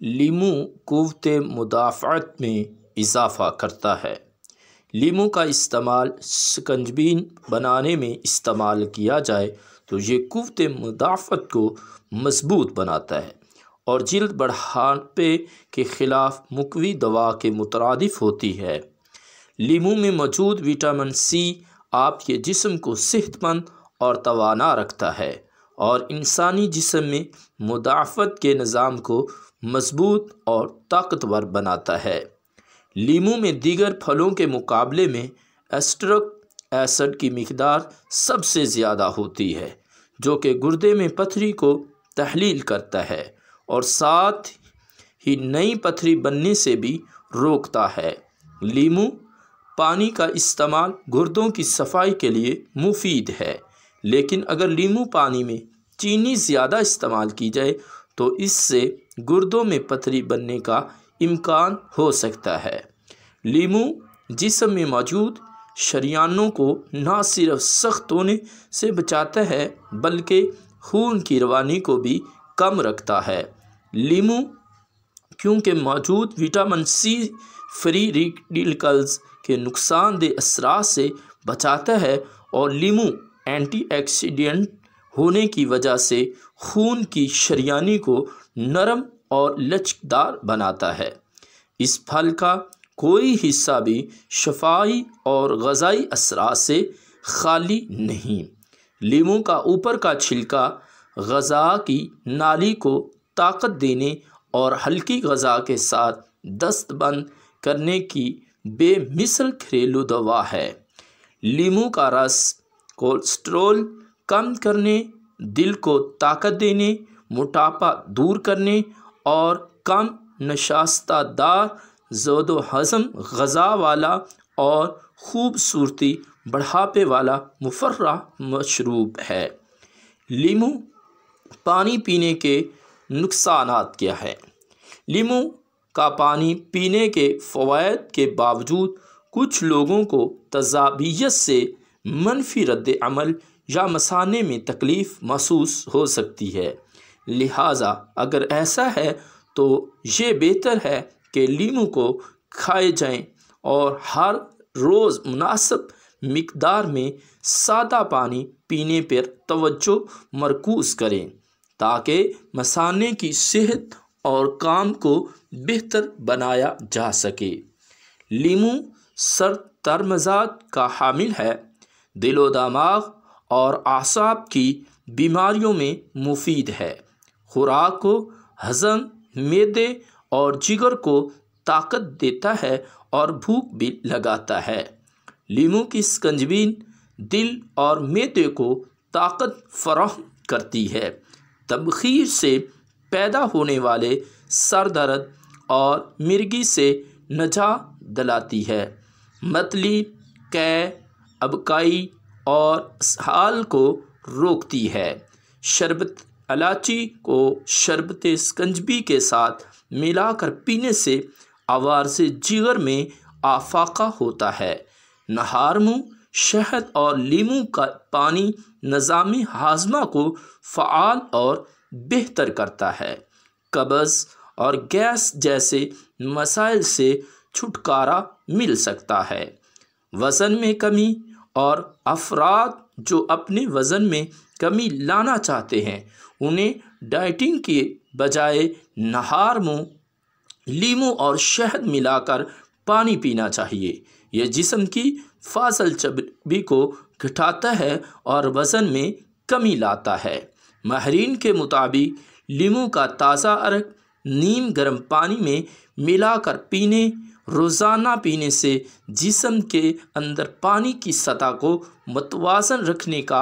लीमू कुत मुदाफ़त में इजाफ़ा करता है लीमू का इस्तेमाल शिकंजबीन बनाने में इस्तेमाल किया जाए तो ये कुत मुदाफत को मज़बूत बनाता है और जल्द बढ़ापे के ख़िलाफ़ मुकवी दवा के मुतरदफ होती है लीमू में मौजूद विटामिन सी आपके जिसम को सेहतमंद और तोाना रखता है और इंसानी जिसम में मुदाफ़त के निज़ाम को मजबूत और ताकतवर बनाता है लीमू में दीगर फलों के मुकाबले में एस्ट्रक एसड की मकदार सबसे ज़्यादा होती है जो कि गुर्दे में पथरी को तहलील करता है और साथ ही नई पथरी बनने से भी रोकता है लीमू पानी का इस्तेमाल गुर्दों की सफाई के लिए मुफीद है लेकिन अगर लीमू पानी में चीनी ज़्यादा इस्तेमाल की जाए तो इससे गुर्दों में पथरी बनने का इम्कान हो सकता है नींबू जिसम में मौजूद शरियानों को ना सिर्फ सख्त होने से बचाता है बल्कि खून की रवानी को भी कम रखता है लीमू क्योंकि मौजूद विटामिन सी फ्री रेडिकल्स के नुकसानदेह असरा से बचाता है और लीमू एंटीऑक्सीडेंट होने की वजह से खून की शरियानी को नरम और लचकदार बनाता है इस फल का कोई हिस्सा भी शफाई और गज़ाई असरा से खाली नहीं लीमू का ऊपर का छिलका गज़ा की नाली को ताकत देने और हल्की गज़ा के साथ दस्तबंद करने की बेमिसल घरेलू दवा है लीमू का रस कोलेस्ट्रोल कम करने दिल को ताकत देने मोटापा दूर करने और कम नशास्तादार व हज़म गज़ा वाला और खूबसूरती बढ़ापे वाला मुफर्रा मशरूब है लीमू पानी पीने के नुकसान क्या है लीमू का पानी पीने के फ़वाद के बावजूद कुछ लोगों को तजाबीयत से मनफी रद्द अमल या मसाने में तकलीफ़ महसूस हो सकती है लिहाजा अगर ऐसा है तो ये बेहतर है कि लीमू को खाए जाएं और हर रोज़ मुनासब मकदार में सादा पानी पीने पर तवज्जो मरकूज़ करें ताकि मसाने की सेहत और काम को बेहतर बनाया जा सके लीमू सर तरमजात का हामिल है दिलो दामाग और आसाब की बीमारियों में मुफीद है खुराक को हजम मेदे और जिगर को ताकत देता है और भूख भी लगाता है लीमू की स्कंजबीन दिल और मेदे को ताकत फराहम करती है तबखीर से पैदा होने वाले सर दर्द और मिर्गी से नजा दलाती है मतली कै अबकाई और हाल को रोकती है शरबत इलाची को शरबत स्कंजबी के साथ मिलाकर पीने से आवार से जिगर में आफाका होता है नहारमू शहद और लीमू का पानी नज़ामी हाजमा को फ़ाल और बेहतर करता है कब्ज़ और गैस जैसे मसाइल से छुटकारा मिल सकता है वज़न में कमी और अफराद जो अपने वज़न में कमी लाना चाहते हैं उन्हें डाइटिंग के बजाय नहार मुँह लीमू और शहद मिलाकर पानी पीना चाहिए यह जिसम की फासल चबी को घटाता है और वज़न में कमी लाता है माहरीन के मुताबिक लीमू का ताज़ा अरक नीम गर्म पानी में मिलाकर पीने रोज़ाना पीने से जिसम के अंदर पानी की सतह को मतवाजन रखने का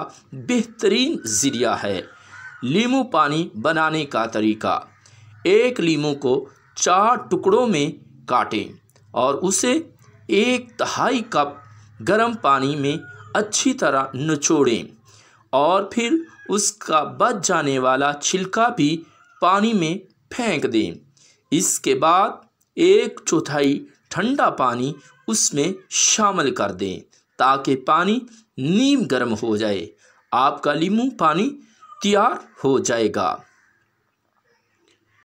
बेहतरीन ज़रिया है लीमू पानी बनाने का तरीका एक लीम को चार टुकड़ों में काटें और उसे एक तहाई कप गर्म पानी में अच्छी तरह नचोड़ें और फिर उसका बच जाने वाला छिलका भी पानी में फेंक दें इसके बाद एक चौथाई ठंडा पानी उसमें शामिल कर दें ताकि पानी नीम गर्म हो जाए आपका लीमू पानी तैयार हो जाएगा